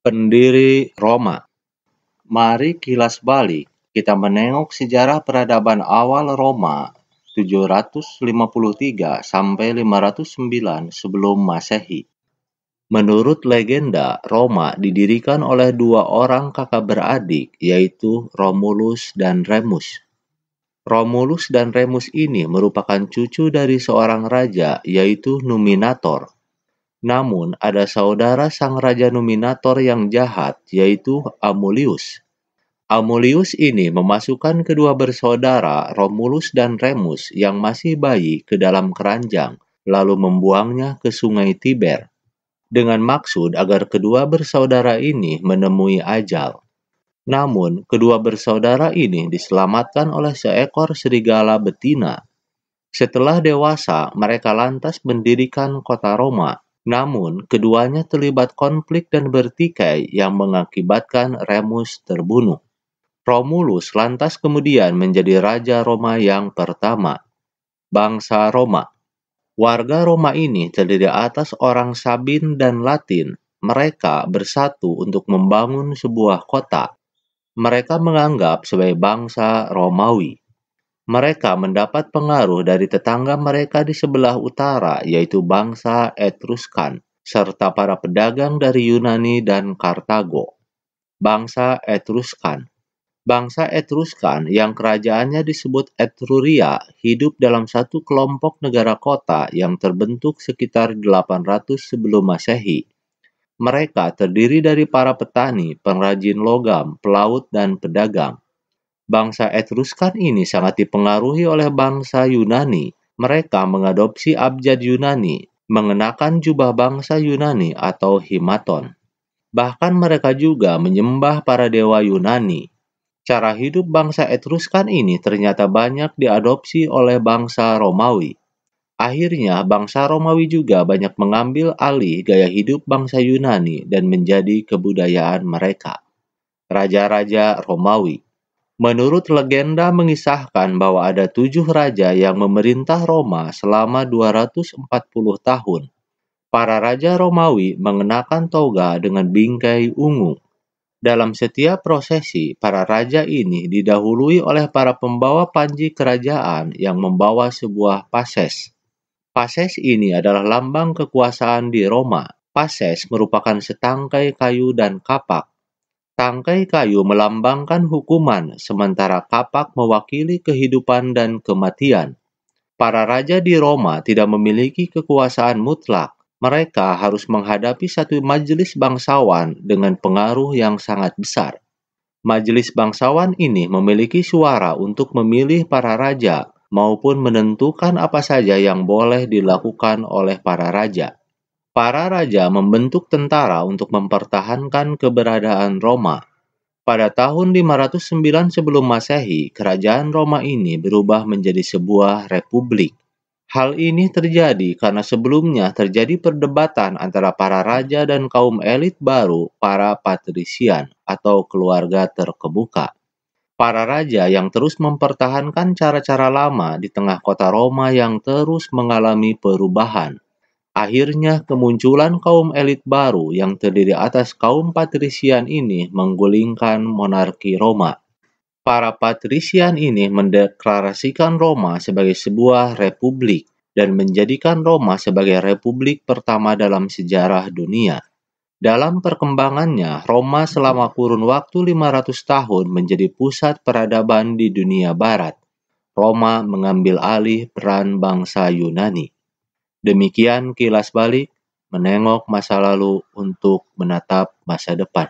pendiri Roma. Mari kilas balik, kita menengok sejarah peradaban awal Roma 753 sampai 509 sebelum Masehi. Menurut legenda, Roma didirikan oleh dua orang kakak beradik, yaitu Romulus dan Remus. Romulus dan Remus ini merupakan cucu dari seorang raja, yaitu Numinator. Namun, ada saudara sang raja Nominator yang jahat, yaitu Amulius. Amulius ini memasukkan kedua bersaudara Romulus dan Remus yang masih bayi ke dalam keranjang, lalu membuangnya ke sungai Tiber, dengan maksud agar kedua bersaudara ini menemui ajal. Namun, kedua bersaudara ini diselamatkan oleh seekor serigala betina. Setelah dewasa, mereka lantas mendirikan kota Roma namun, keduanya terlibat konflik dan bertikai yang mengakibatkan Remus terbunuh. Romulus lantas kemudian menjadi raja Roma yang pertama, bangsa Roma. Warga Roma ini terdiri atas orang Sabin dan Latin. Mereka bersatu untuk membangun sebuah kota. Mereka menganggap sebagai bangsa Romawi mereka mendapat pengaruh dari tetangga mereka di sebelah utara, yaitu bangsa Etruskan, serta para pedagang dari Yunani dan Kartago. Bangsa Etruskan Bangsa Etruskan yang kerajaannya disebut Etruria hidup dalam satu kelompok negara kota yang terbentuk sekitar 800 sebelum Masehi. Mereka terdiri dari para petani, pengrajin logam, pelaut, dan pedagang. Bangsa Etruskan ini sangat dipengaruhi oleh bangsa Yunani. Mereka mengadopsi abjad Yunani, mengenakan jubah bangsa Yunani atau himaton. Bahkan mereka juga menyembah para dewa Yunani. Cara hidup bangsa Etruskan ini ternyata banyak diadopsi oleh bangsa Romawi. Akhirnya, bangsa Romawi juga banyak mengambil alih gaya hidup bangsa Yunani dan menjadi kebudayaan mereka. Raja-raja Romawi Menurut legenda mengisahkan bahwa ada tujuh raja yang memerintah Roma selama 240 tahun. Para raja Romawi mengenakan toga dengan bingkai ungu. Dalam setiap prosesi, para raja ini didahului oleh para pembawa panji kerajaan yang membawa sebuah pases. Pases ini adalah lambang kekuasaan di Roma. Pases merupakan setangkai kayu dan kapak Tangkai kayu melambangkan hukuman, sementara kapak mewakili kehidupan dan kematian. Para raja di Roma tidak memiliki kekuasaan mutlak. Mereka harus menghadapi satu majelis bangsawan dengan pengaruh yang sangat besar. Majelis bangsawan ini memiliki suara untuk memilih para raja maupun menentukan apa saja yang boleh dilakukan oleh para raja. Para raja membentuk tentara untuk mempertahankan keberadaan Roma. Pada tahun 509 sebelum Masehi, kerajaan Roma ini berubah menjadi sebuah republik. Hal ini terjadi karena sebelumnya terjadi perdebatan antara para raja dan kaum elit baru, para patrisian atau keluarga terkemuka. Para raja yang terus mempertahankan cara-cara lama di tengah kota Roma yang terus mengalami perubahan Akhirnya kemunculan kaum elit baru yang terdiri atas kaum patrisian ini menggulingkan monarki Roma. Para patrisian ini mendeklarasikan Roma sebagai sebuah republik dan menjadikan Roma sebagai republik pertama dalam sejarah dunia. Dalam perkembangannya, Roma selama kurun waktu 500 tahun menjadi pusat peradaban di dunia barat. Roma mengambil alih peran bangsa Yunani. Demikian kilas balik menengok masa lalu untuk menatap masa depan.